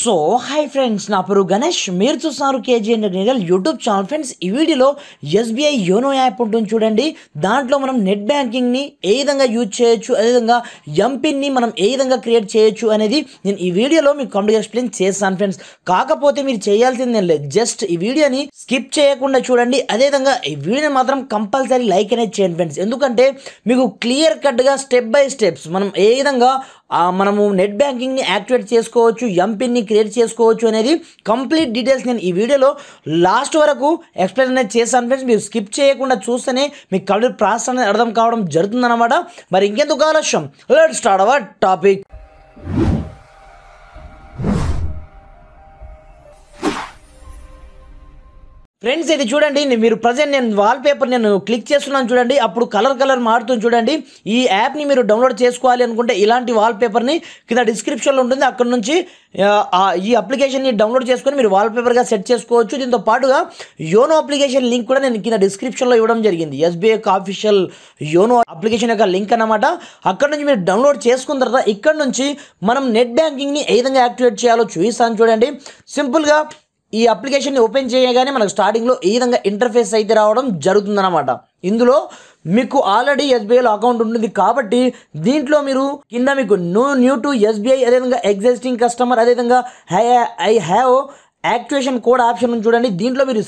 so hi friends నా పేరు గణేష్ మీరు చూస్తున్నారు కేజీఎన్ నేరల్ యూట్యూబ్ ఛానల్ ఫ్రెండ్స్ ఈ వీడియోలో ఎస్బీఐ యోనో యాప్ ఉంటుంది చూడండి దాంట్లో మనం నెట్ బ్యాంకింగ్ని ఏ విధంగా యూజ్ చేయొచ్చు అదేవిధంగా ఎంపిన్ని మనం ఏ విధంగా క్రియేట్ చేయొచ్చు అనేది నేను ఈ వీడియోలో మీకు కంప్లీట్ ఎక్స్ప్లెయిన్ చేస్తాను ఫ్రెండ్స్ కాకపోతే మీరు చేయాల్సిందే లేదు జస్ట్ ఈ వీడియోని స్కిప్ చేయకుండా చూడండి అదేవిధంగా ఈ వీడియోని మాత్రం కంపల్సరీ లైక్ అనేది చేయండి ఫ్రెండ్స్ ఎందుకంటే మీకు క్లియర్ కట్గా స్టెప్ బై స్టెప్స్ మనం ఏ విధంగా మనము నెట్ బ్యాంకింగ్ని యాక్టివేట్ చేసుకోవచ్చు ఎంపిన్ని క్రియేట్ చేసుకోవచ్చు అనేది కంప్లీట్ డీటెయిల్స్ నేను ఈ వీడియోలో లాస్ట్ వరకు ఎక్స్ప్లెయిన్ అనేది చేశాను ఫ్రెండ్స్ మీరు స్కిప్ చేయకుండా చూస్తేనే మీకు కళ్ళు ప్రాసెస్ అనేది అర్థం కావడం జరుగుతుందన్నమాట మరి ఇంకెందుకు ఆలస్యం let start our topic friends ఇది చూడండి మీరు ప్రజెంట్ నేను వాల్పేపర్ నేను క్లిక్ చేస్తున్నాను చూడండి అప్పుడు కలర్ కలర్ మారుతుంది చూడండి ఈ యాప్ని మీరు డౌన్లోడ్ చేసుకోవాలి అనుకుంటే ఇలాంటి వాల్పేపర్ని కింద డిస్క్రిప్షన్లో ఉంటుంది అక్కడ నుంచి ఈ అప్లికేషన్ని డౌన్లోడ్ చేసుకొని మీరు వాల్పేపర్గా సెట్ చేసుకోవచ్చు దీంతో పాటుగా యోనో అప్లికేషన్ లింక్ కూడా నేను కింద డిస్క్రిప్షన్లో ఇవ్వడం జరిగింది ఎస్బీఐ ఆఫీషియల్ యోనో అప్లికేషన్ యొక్క లింక్ అనమాట అక్కడ నుంచి మీరు డౌన్లోడ్ చేసుకున్న తర్వాత ఇక్కడ నుంచి మనం నెట్ బ్యాంకింగ్ని ఏ విధంగా యాక్టివేట్ చేయాలో చూపిస్తాను చూడండి సింపుల్గా ఈ అప్లికేషన్ని ఓపెన్ చేయగానే మనకు స్టార్టింగ్లో ఈ విధంగా ఇంటర్ఫేస్ అయితే రావడం జరుగుతుందన్నమాట ఇందులో మీకు ఆల్రెడీ ఎస్బీఐలో అకౌంట్ ఉంటుంది కాబట్టి దీంట్లో మీరు కింద మీకు న్యూ న్యూ టు ఎస్బీఐ అదేవిధంగా ఎగ్జిస్టింగ్ కస్టమర్ అదేవిధంగా hi I have activation code option ఉంది చూడండి దీంట్లో మీరు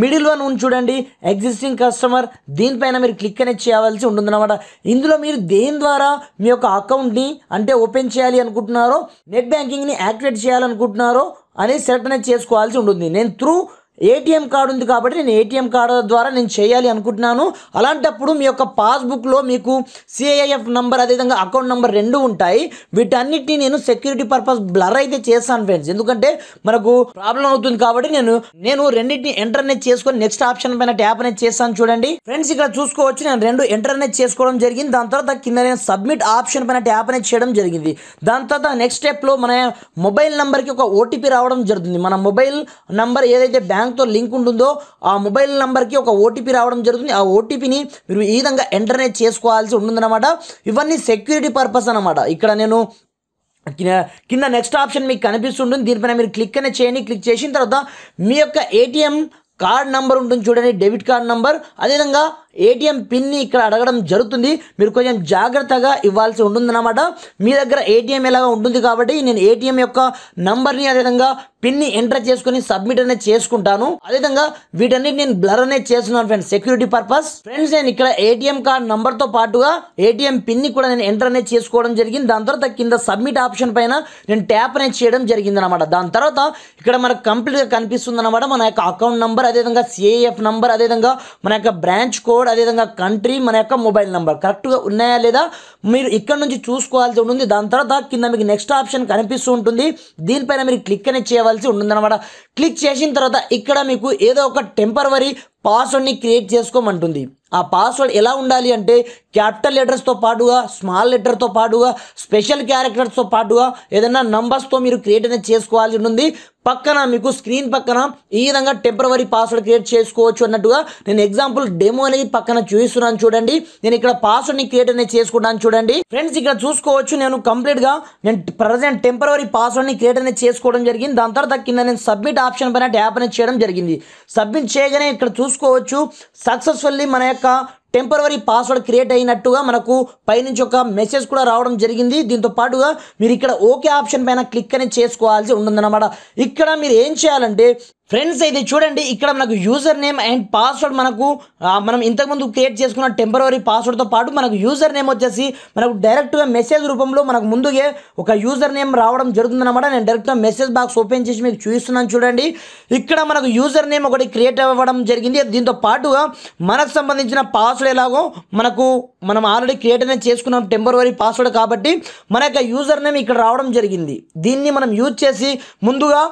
మిడిల్ వన్ ఉంది చూడండి ఎగ్జిస్టింగ్ కస్టమర్ దీనిపైన మీరు క్లిక్ అనేది చేయవలసి ఉంటుందన్నమాట ఇందులో మీరు దేని ద్వారా మీ యొక్క అకౌంట్ని అంటే ఓపెన్ చేయాలి అనుకుంటున్నారో నెట్ బ్యాంకింగ్ని యాక్టివేట్ చేయాలనుకుంటున్నారో అని సెలెక్ట్ అనేది చేసుకోవాల్సి ఉంటుంది నేను త్రూ ఏటీఎం కార్డు ఉంది కాబట్టి నేను ఏటీఎం కార్డు ద్వారా నేను చేయాలి అనుకుంటున్నాను అలాంటప్పుడు మీ యొక్క పాస్బుక్లో మీకు సిఐఎఫ్ నెంబర్ అదేవిధంగా అకౌంట్ నెంబర్ రెండు ఉంటాయి వీటన్నిటిని నేను సెక్యూరిటీ పర్పస్ బ్లర్ అయితే చేస్తాను ఫ్రెండ్స్ ఎందుకంటే మనకు ప్రాబ్లం అవుతుంది కాబట్టి నేను నేను రెండింటిని ఎంటర్ అనేది చేసుకొని నెక్స్ట్ ఆప్షన్ పైన ట్యాప్ అనేది చేస్తాను చూడండి ఫ్రెండ్స్ ఇక్కడ చూసుకోవచ్చు నేను రెండు ఎంటర్ అనేది చేసుకోవడం జరిగింది దాని తర్వాత కింద నేను సబ్మిట్ ఆప్షన్ పైన ట్యాప్ అనేది చేయడం జరిగింది దాని తర్వాత నెక్స్ట్ స్టెప్లో మన మొబైల్ నెంబర్కి ఒక ఓటీపీ రావడం జరుగుతుంది మన మొబైల్ నెంబర్ ఏదైతే బ్యాంక్ బ్యాంక్తో లింక్ ఉంటుందో ఆ మొబైల్ నెంబర్కి ఒక ఓటీపీ రావడం జరుగుతుంది ఆ ఓటీపీని మీరు ఈ విధంగా ఎంటర్నే చేసుకోవాల్సి ఉంటుందన్నమాట ఇవన్నీ సెక్యూరిటీ పర్పస్ అనమాట ఇక్కడ నేను కింద నెక్స్ట్ ఆప్షన్ మీకు కనిపిస్తుంటుంది దీనిపైన మీరు క్లిక్ అనే చేయండి క్లిక్ చేసిన తర్వాత మీ యొక్క ఏటీఎం కార్డ్ నెంబర్ ఉంటుంది చూడండి డెబిట్ కార్డ్ నెంబర్ అదేవిధంగా ఏటీఎం పిన్ని ఇక్కడ అడగడం జరుగుతుంది మీరు కొంచెం జాగ్రత్తగా ఇవ్వాల్సి ఉంటుందన్నమాట మీ దగ్గర ఏటీఎం ఎలాగ ఉంటుంది కాబట్టి నేను ఏటీఎం యొక్క నంబర్ని అదేవిధంగా పిన్ని ఎంటర్ చేసుకుని సబ్మిట్ అనేది చేసుకుంటాను అదేవిధంగా వీటన్నిటి నేను బ్లర్ అనేది చేస్తున్నాను ఫ్రెండ్స్ సెక్యూరిటీ పర్పస్ ఫ్రెండ్స్ నేను ఇక్కడ ఏటీఎం కార్డ్ నంబర్తో పాటుగా ఏటీఎం పిన్ని కూడా నేను ఎంటర్ అనేది చేసుకోవడం జరిగింది దాని తర్వాత కింద సబ్మిట్ ఆప్షన్ పైన నేను ట్యాప్ అనేది చేయడం జరిగింది అనమాట దాని తర్వాత ఇక్కడ మనకు కంప్లీట్గా కనిపిస్తుంది అనమాట మన యొక్క అకౌంట్ నంబర్ అదేవిధంగా సిఏఎఫ్ నంబర్ అదేవిధంగా మన యొక్క బ్రాంచ్ కోడ్ కోడ్ అదేవిధంగా కంట్రీ మన యొక్క మొబైల్ నెంబర్ కరెక్ట్గా ఉన్నాయా లేదా మీరు ఇక్కడ నుంచి చూసుకోవాల్సి ఉంటుంది దాని తర్వాత కింద మీకు నెక్స్ట్ ఆప్షన్ కనిపిస్తూ ఉంటుంది దీనిపైన మీరు క్లిక్ అనేది చేయవలసి ఉంటుందన్నమాట క్లిక్ చేసిన తర్వాత ఇక్కడ మీకు ఏదో ఒక టెంపరవరీ పాస్వర్డ్ని క్రియేట్ చేసుకోమంటుంది ఆ పాస్వర్డ్ ఎలా ఉండాలి అంటే క్యాపిటల్ లెటర్స్తో పాటుగా స్మాల్ లెటర్తో పాటుగా స్పెషల్ క్యారెక్టర్స్తో పాటుగా ఏదైనా నంబర్స్తో మీరు క్రియేట్ అనేది చేసుకోవాల్సి ఉంటుంది పక్కన మీకు స్క్రీన్ పక్కన ఈ విధంగా టెంపరవరీ పాస్వర్డ్ క్రియేట్ చేసుకోవచ్చు అన్నట్టుగా నేను ఎగ్జాంపుల్ డెమో అనేది పక్కన చూపిస్తున్నాను చూడండి నేను ఇక్కడ పాస్వర్డ్ని క్రియేట్ అనేది చేసుకుంటాను చూడండి ఫ్రెండ్స్ ఇక్కడ చూసుకోవచ్చు నేను కంప్లీట్గా నేను ప్రజెంట్ టెంపరవరీ పాస్వర్డ్ని క్రియేట్ అనేది చేసుకోవడం జరిగింది దాని తర్వాత కింద నేను సబ్మిట్ ఆప్షన్ పైన ట్యాప్ అనేది చేయడం జరిగింది సబ్మిట్ చేయగానే ఇక్కడ చూసుకోవచ్చు సక్సెస్ఫుల్లీ మన యొక్క టెంపరీ పాస్వర్డ్ క్రియేట్ అయినట్టుగా మనకు పైనుంచి ఒక మెసేజ్ కూడా రావడం జరిగింది దీంతో పాటుగా మీరు ఇక్కడ ఓకే ఆప్షన్ పైన క్లిక్ అనేది చేసుకోవాల్సి ఉంటుందన్నమాట ఇక్కడ మీరు ఏం చేయాలంటే ఫ్రెండ్స్ అయితే చూడండి ఇక్కడ మనకు యూజర్ నేమ్ అండ్ పాస్వర్డ్ మనకు మనం ఇంతకుముందు క్రియేట్ చేసుకున్న టెంపరీ పాస్వర్డ్తో పాటు మనకు యూజర్ నేమ్ వచ్చేసి మనకు డైరెక్ట్గా మెసేజ్ రూపంలో మనకు ముందుగా ఒక యూజర్ నేమ్ రావడం జరుగుతుందన్నమాట నేను డైరెక్ట్గా మెసేజ్ బాక్స్ ఓపెన్ చేసి మీకు చూపిస్తున్నాను చూడండి ఇక్కడ మనకు యూజర్ నేమ్ ఒకటి క్రియేట్ అవ్వడం జరిగింది దీంతో పాటుగా మనకు సంబంధించిన పాస్వర్డ్ ఎలాగో మనకు మనం ఆల్రెడీ క్రియేట్ అనేది చేసుకున్నాం టెంపరీ పాస్వర్డ్ కాబట్టి మన యొక్క యూజర్ నేమ్ ఇక్కడ రావడం జరిగింది దీన్ని మనం యూజ్ చేసి ముందుగా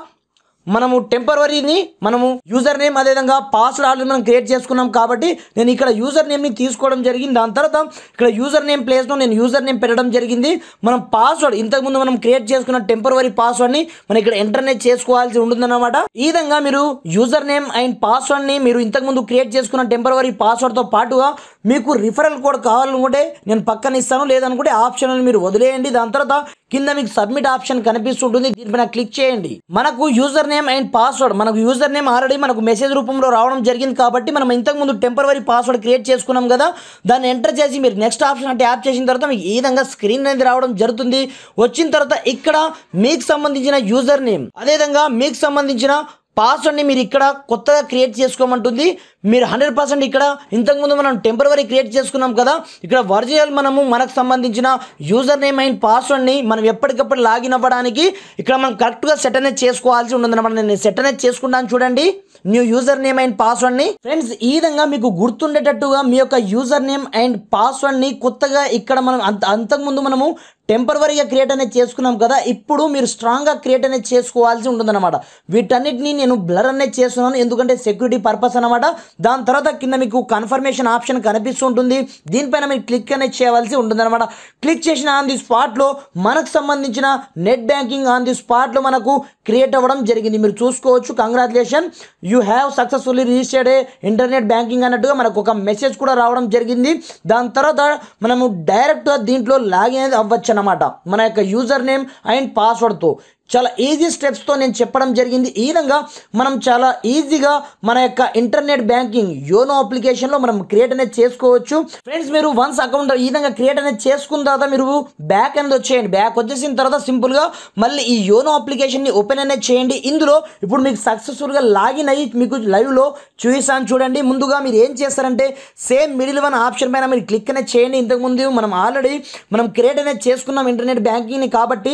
మనము టెంపరీని మనము యూజర్ నేమ్ అదేవిధంగా పాస్వర్డ్ ఆల్రెడీ మనం క్రియేట్ చేసుకున్నాం కాబట్టి నేను ఇక్కడ యూజర్ నేమ్ని తీసుకోవడం జరిగింది దాని తర్వాత ఇక్కడ యూజర్ నేమ్ ప్లేస్లో నేను యూజర్ నేమ్ పెట్టడం జరిగింది మనం పాస్వర్డ్ ఇంతకుముందు మనం క్రియేట్ చేసుకున్న టెంపరీ పాస్వర్డ్ని మనం ఇక్కడ ఎంటర్నే చేసుకోవాల్సి ఉంటుంది అనమాట ఈ విధంగా మీరు యూజర్ నేమ్ అండ్ పాస్వర్డ్ని మీరు ఇంతకుముందు క్రియేట్ చేసుకున్న టెంపరీ పాస్వర్డ్తో పాటుగా మీకు రిఫరల్ కోడ్ కావాలనుకుంటే నేను పక్కన ఇస్తాను లేదనుకుంటే ఆప్షన్ మీరు వదిలేయండి దాని తర్వాత కింద మీకు సబ్మిట్ ఆప్షన్ కనిపిస్తుంటుంది దీనిపైన క్లిక్ చేయండి మనకు యూజర్ నేమ్ అండ్ పాస్వర్డ్ మనకు యూజర్ నేమ్ ఆల్రెడీ మనకు మెసేజ్ రూపంలో రావడం జరిగింది కాబట్టి మనం ఇంతకుముందు టెంపరీ పాస్వర్డ్ క్రియేట్ చేసుకున్నాం కదా దాన్ని ఎంటర్ చేసి మీరు నెక్స్ట్ ఆప్షన్ అంటే యాప్ చేసిన తర్వాత మీకు ఈ విధంగా స్క్రీన్ అనేది రావడం జరుగుతుంది వచ్చిన తర్వాత ఇక్కడ మీకు సంబంధించిన యూజర్ నేమ్ అదేవిధంగా మీకు సంబంధించిన పాస్వర్డ్ని మీరు ఇక్కడ కొత్తగా క్రియేట్ చేసుకోమంటుంది మీరు హండ్రెడ్ పర్సెంట్ ఇక్కడ ఇంతకుముందు మనం టెంపరవరీ క్రియేట్ చేసుకున్నాం కదా ఇక్కడ వర్జినల్ మనము మనకు సంబంధించిన యూజర్ నేమ్ అయిన పాస్వర్డ్ని మనం ఎప్పటికప్పుడు లాగిన్ అవ్వడానికి ఇక్కడ మనం కరెక్ట్గా సెట్ అనేది చేసుకోవాల్సి ఉంటుంది అనమాట నేను సెట్ అనేది చేసుకుంటాను చూడండి న్యూ యూజర్ నేమ్ అండ్ పాస్వర్డ్ని ఫ్రెండ్స్ ఈ విధంగా మీకు గుర్తుండేటట్టుగా మీ యొక్క యూజర్ నేమ్ అండ్ పాస్వర్డ్ని కొత్తగా ఇక్కడ మనం అంత అంతకుముందు మనము టెంపరవరీగా క్రియేట్ అనేది చేసుకున్నాం కదా ఇప్పుడు మీరు స్ట్రాంగ్గా క్రియేట్ అనేది చేసుకోవాల్సి ఉంటుందన్నమాట వీటన్నిటిని నేను బ్లర్ అనేది చేస్తున్నాను ఎందుకంటే సెక్యూరిటీ పర్పస్ అనమాట దాని తర్వాత కింద మీకు కన్ఫర్మేషన్ ఆప్షన్ కనిపిస్తుంటుంది దీనిపైన మీరు క్లిక్ అనేది చేయవలసి ఉంటుందన్నమాట క్లిక్ చేసిన ఆన్ ది స్పాట్లో మనకు సంబంధించిన నెట్ బ్యాంకింగ్ ఆన్ ది స్పాట్లో మనకు క్రియేట్ అవ్వడం జరిగింది మీరు చూసుకోవచ్చు congratulation you have successfully registered internet banking అన్నట్టుగా మనకు ఒక మెసేజ్ కూడా రావడం జరిగింది దాని తర్వాత మనము డైరెక్ట్గా దీంట్లో లాగిన్ అవ్వచ్చు అనమాట మన యొక్క యూజర్ నేమ్ అండ్ పాస్వర్డ్తో చాలా ఈజీ స్టెప్స్తో నేను చెప్పడం జరిగింది ఈ విధంగా మనం చాలా ఈజీగా మన యొక్క ఇంటర్నెట్ బ్యాంకింగ్ యోనో అప్లికేషన్లో మనం క్రియేట్ అనేది చేసుకోవచ్చు ఫ్రెండ్స్ మీరు వన్స్ అకౌంట్ ఈ విధంగా క్రియేట్ అనేది చేసుకున్న తర్వాత మీరు బ్యాక్ అనేది వచ్చేయండి బ్యాక్ వచ్చేసిన తర్వాత సింపుల్గా మళ్ళీ ఈ యోనో అప్లికేషన్ని ఓపెన్ అనేది చేయండి ఇందులో ఇప్పుడు మీకు సక్సెస్ఫుల్గా లాగిన్ అయ్యి మీకు లైవ్లో చూసాను చూడండి ముందుగా మీరు ఏం చేస్తారంటే సేమ్ మిడిల్ వన్ ఆప్షన్ పైన మీరు క్లిక్ అనేది చేయండి ఇంతకుముందు మనం ఆల్రెడీ మనం క్రియేట్ అనేది చేసుకున్నాం ఇంటర్నెట్ బ్యాంకింగ్ని కాబట్టి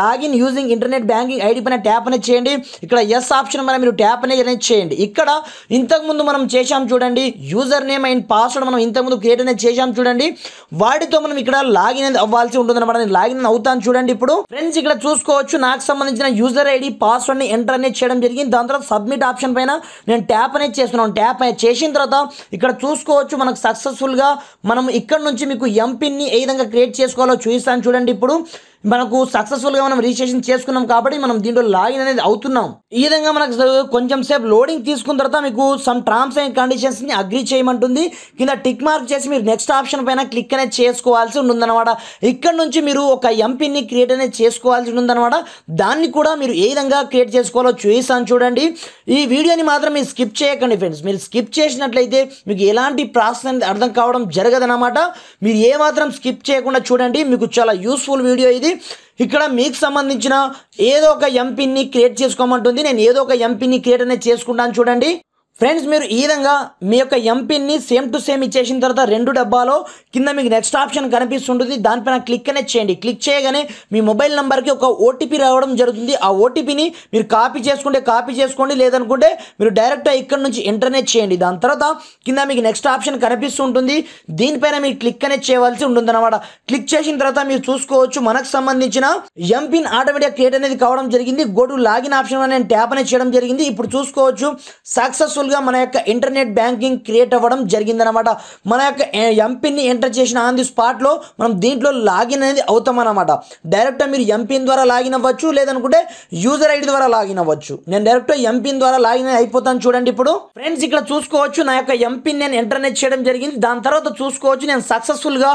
login using internet banking ID పైన ట్యాప్ అనేది చేయండి ఇక్కడ ఎస్ ఆప్షన్ పైన మీరు ట్యాప్ అనేది చేయండి ఇక్కడ ఇంతకుముందు మనం చేశాం చూడండి యూజర్ నేమ్ అండ్ పాస్వర్డ్ మనం ఇంతకుముందు క్రియేట్ అనేది చేశాం చూడండి వాటితో మనం ఇక్కడ లాగిన్ అనేది అవ్వాల్సి ఉంటుందన్నమాట నేను లాగిన్ అవుతాను చూడండి ఇప్పుడు ఫ్రెండ్స్ ఇక్కడ చూసుకోవచ్చు నాకు సంబంధించిన యూజర్ ఐడి పాస్వర్డ్ని ఎంటర్ అనేది చేయడం జరిగింది దాని తర్వాత సబ్మిట్ ఆప్షన్ పైన నేను ట్యాప్ అనేది చేస్తున్నాం ట్యాప్ చేసిన తర్వాత ఇక్కడ చూసుకోవచ్చు మనకు సక్సెస్ఫుల్గా మనం ఇక్కడ నుంచి మీకు ఎంపిన్ని ఏ విధంగా క్రియేట్ చేసుకోవాలో చూపిస్తాను చూడండి ఇప్పుడు మనకు సక్సెస్ఫుల్గా మనం రిజిస్ట్రేషన్ చేసుకున్నాం కాబట్టి మనం దీంట్లో లాగిన్ అనేది అవుతున్నాం ఈ విధంగా మనకు కొంచెం సేపు లోడింగ్ తీసుకున్న తర్వాత మీకు సమ్ టర్మ్స్ అండ్ కండిషన్స్ని అగ్రి చేయమంటుంది కింద టిక్ మార్క్ చేసి మీరు నెక్స్ట్ ఆప్షన్ పైన క్లిక్ అనేది చేసుకోవాల్సి ఉంటుందన్నమాట ఇక్కడ నుంచి మీరు ఒక ఎంపిన్ని క్రియేట్ అనేది చేసుకోవాల్సి ఉంటుందన్నమాట దాన్ని కూడా మీరు ఏ విధంగా క్రియేట్ చేసుకోవాలో చూసాను చూడండి ఈ వీడియోని మాత్రం మీరు స్కిప్ చేయకండి ఫ్రెండ్స్ మీరు స్కిప్ చేసినట్లయితే మీకు ఎలాంటి ప్రాసెస్ అనేది అర్థం కావడం జరగదనమాట మీరు ఏమాత్రం స్కిప్ చేయకుండా చూడండి మీకు చాలా యూస్ఫుల్ వీడియో ఇది ఉంటుంది ఇక్కడ మీకు సంబంధించిన ఏదో ఒక ఎంపీని క్రియేట్ చేసుకోమంటుంది నేను ఏదో ఒక ఎంపీని క్రియేట్ అనేది చేసుకుంటాను చూడండి ఫ్రెండ్స్ మీరు ఈ విధంగా మీ యొక్క ఎంపిన్ని సేమ్ టు సేమ్ ఇచ్చేసిన తర్వాత రెండు డబ్బాలో కింద మీకు నెక్స్ట్ ఆప్షన్ కనిపిస్తుంటుంది దానిపైన క్లిక్ అనేది చేయండి క్లిక్ చేయగానే మీ మొబైల్ నెంబర్కి ఒక ఓటీపీ రావడం జరుగుతుంది ఆ ఓటీపీని మీరు కాపీ చేసుకుంటే కాపీ చేసుకోండి లేదనుకుంటే మీరు డైరెక్ట్ ఇక్కడ నుంచి ఇంటర్నెట్ చేయండి దాని తర్వాత కింద మీకు నెక్స్ట్ ఆప్షన్ కనిపిస్తుంటుంది దీనిపైన మీరు క్లిక్ అనేది చేయవలసి ఉంటుంది అనమాట క్లిక్ చేసిన తర్వాత మీరు చూసుకోవచ్చు మనకు సంబంధించిన ఎంపిన్ ఆటోమేటిక్ క్రియేట్ అనేది కావడం జరిగింది గో టు లాగిన్ ఆప్షన్ అనేది ట్యాప్ అనేది చేయడం జరిగింది ఇప్పుడు చూసుకోవచ్చు సక్సెస్ఫుల్ సింపుల్గా మన యొక్క ఇంటర్నెట్ బ్యాంకింగ్ క్రియేట్ అవ్వడం జరిగిందనమాట మన యొక్క ఎంపిన్ని ఎంటర్ చేసిన ఆన్ ది స్పాట్లో మనం దీంట్లో లాగిన్ అనేది అవుతామన్నమాట డైరెక్ట్గా మీరు ఎంపిన్ ద్వారా లాగిన్ అవ్వచ్చు లేదనుకుంటే యూజర్ ఐడి ద్వారా లాగిన్ అవ్వచ్చు నేను డైరెక్ట్గా ఎంపిన్ ద్వారా లాగిన్ అయిపోతాను చూడండి ఇప్పుడు ఫ్రెండ్స్ ఇక్కడ చూసుకోవచ్చు నా యొక్క ఎంపిన్ నేను ఇంటర్నెట్ చేయడం జరిగింది దాని తర్వాత చూసుకోవచ్చు నేను సక్సెస్ఫుల్గా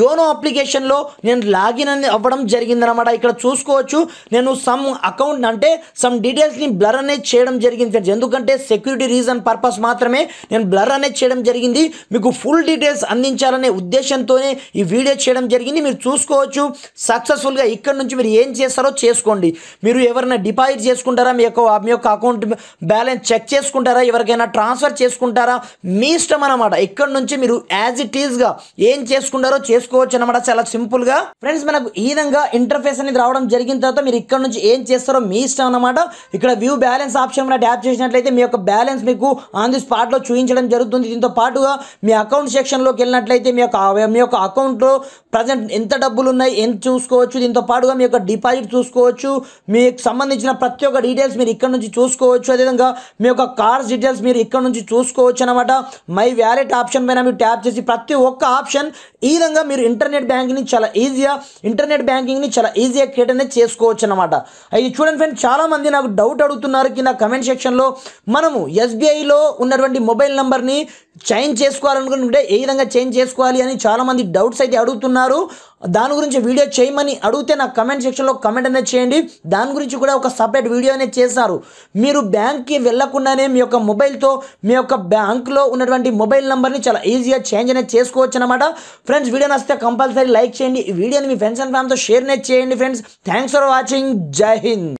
యోనో అప్లికేషన్లో నేను లాగిన్ అనేది అవ్వడం జరిగిందనమాట ఇక్కడ చూసుకోవచ్చు నేను సమ్ అకౌంట్ అంటే సమ్ డీటెయిల్స్ని బ్లర్ అనేది చేయడం జరిగింది ఫ్రెండ్స్ ఎందుకంటే సెక్యూరిటీ రీజన్ కంపారిజన్ పర్పస్ మాత్రమే నేను బ్లర్ అనేది చేయడం జరిగింది మీకు ఫుల్ డీటెయిల్స్ అందించాలనే ఉద్దేశంతోనే ఈ వీడియో చేయడం జరిగింది మీరు చూసుకోవచ్చు సక్సెస్ఫుల్గా ఇక్కడ నుంచి మీరు ఏం చేస్తారో చేసుకోండి మీరు ఎవరైనా డిపాజిట్ చేసుకుంటారా మీ యొక్క మీ యొక్క అకౌంట్ బ్యాలెన్స్ చెక్ చేసుకుంటారా ఎవరికైనా ట్రాన్స్ఫర్ చేసుకుంటారా మీ ఇష్టం అనమాట ఇక్కడ నుంచి మీరు యాజ్ ఇట్ ఈస్గా ఏం చేసుకుంటారో చేసుకోవచ్చు అనమాట చాలా సింపుల్గా ఫ్రెండ్స్ మనకు ఈ విధంగా ఇంటర్ఫేస్ అనేది రావడం జరిగిన తర్వాత మీరు ఇక్కడ నుంచి ఏం చేస్తారో మీ ఇష్టం అనమాట ఇక్కడ వ్యూ బ్యాలెన్స్ ఆప్షన్ కూడా ట్యాప్ చేసినట్లయితే మీ యొక్క బ్యాలెన్స్ మీకు మీకు ఆన్ ది స్పాట్లో చూపించడం జరుగుతుంది దీంతో పాటుగా మీ అకౌంట్ సెక్షన్లోకి వెళ్ళినట్లయితే మీ యొక్క మీ యొక్క అకౌంట్లో ప్రజెంట్ ఎంత డబ్బులు ఉన్నాయి ఎంత చూసుకోవచ్చు దీంతో పాటుగా మీ యొక్క డిపాజిట్ చూసుకోవచ్చు మీకు సంబంధించిన ప్రతి ఒక్క డీటెయిల్స్ మీరు ఇక్కడ నుంచి చూసుకోవచ్చు అదేవిధంగా మీ యొక్క కార్స్ డీటెయిల్స్ మీరు ఇక్కడ నుంచి చూసుకోవచ్చు అనమాట మై వ్యాలెట్ ఆప్షన్ పైన మీరు ట్యాప్ చేసి ప్రతి ఒక్క ఆప్షన్ ఈ విధంగా మీరు ఇంటర్నెట్ బ్యాంకింగ్ని చాలా ఈజీగా ఇంటర్నెట్ బ్యాంకింగ్ని చాలా ఈజీగా క్రియేట్ అనేది చేసుకోవచ్చు అనమాట ఇది చూడండి ఫ్రెండ్స్ చాలామంది నాకు డౌట్ అడుగుతున్నారు కింద కమెంట్ సెక్షన్లో మనము ఎస్బీఐ ఎస్బీఐలో ఉన్నటువంటి మొబైల్ నెంబర్ని చేంజ్ చేసుకోవాలనుకుంటే ఏ విధంగా చేంజ్ చేసుకోవాలి అని చాలామంది డౌట్స్ అయితే అడుగుతున్నారు దాని గురించి వీడియో చేయమని అడిగితే నా కమెంట్ సెక్షన్లో కమెంట్ అనేది చేయండి దాని గురించి కూడా ఒక సపరేట్ వీడియో అనేది చేశారు మీరు బ్యాంక్కి వెళ్లకుండానే మీ యొక్క మొబైల్తో మీ యొక్క బ్యాంక్లో ఉన్నటువంటి మొబైల్ నెంబర్ని చాలా ఈజీగా చేంజ్ అనేది చేసుకోవచ్చు అనమాట ఫ్రెండ్స్ వీడియో నచ్చితే కంపల్సరీ లైక్ చేయండి ఈ వీడియోని మీ ఫ్రెండ్స్ అండ్ ఫ్యామిలీతో షేర్ అనేది చేయండి ఫ్రెండ్స్ థ్యాంక్స్ ఫర్ వాచింగ్ జై హింద్